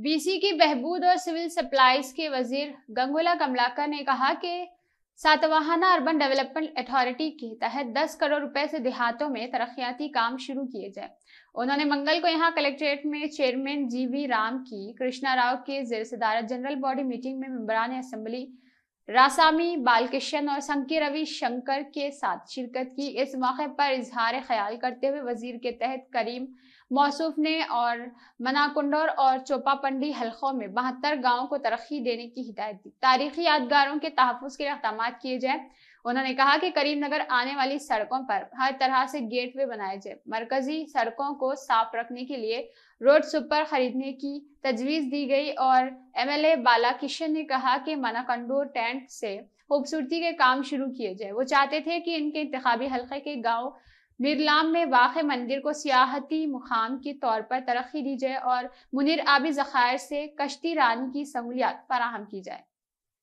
BC की बहबूद और civil supplies के वजीर गंगुला कमलाकर ने कहा कि सातवाहना अर्बन डेवलपमेंट अथॉरिटी के तहत दस करोड़ रुपए से देहातों में तरक्याती काम शुरू किए जाए उन्होंने मंगल को यहाँ कलेक्ट्रेट में चेयरमैन जीवी राम की कृष्णा राव के जेर सदारत जनरल बॉडी मीटिंग में मेम्बरान असम्बली रासामी बालकिशन और संकी रवि शंकर के साथ शिरकत की इस मौके पर इजहार ख्याल करते हुए वजीर के तहत करीम मौसूफ ने और मनाकुंडोर और चोपापंडी हलकों में बहत्तर गाँव को तरक्की देने की हिदायत दी तारीखी यादगारों के तहफ़ के अकदाम किए जाए उन्होंने कहा कि करीमनगर आने वाली सड़कों पर हर तरह से गेटवे बनाए जाए मरकजी सड़कों को साफ रखने के लिए रोड सुपर खरीदने की तजवीज़ दी गई और एमएलए बाला किशन ने कहा कि मनाकंडोर टेंट से खूबसूरती के काम शुरू किए जाए वो चाहते थे कि इनके इंतबी हलके के गाँव मिरलाम में वाक़ मंदिर को सियाहती मुकाम के तौर पर तरक्की दी जाए और मुनिर आबी ज़ख़ायर से कश्ती रानी की सहूलियात फराहम की जाए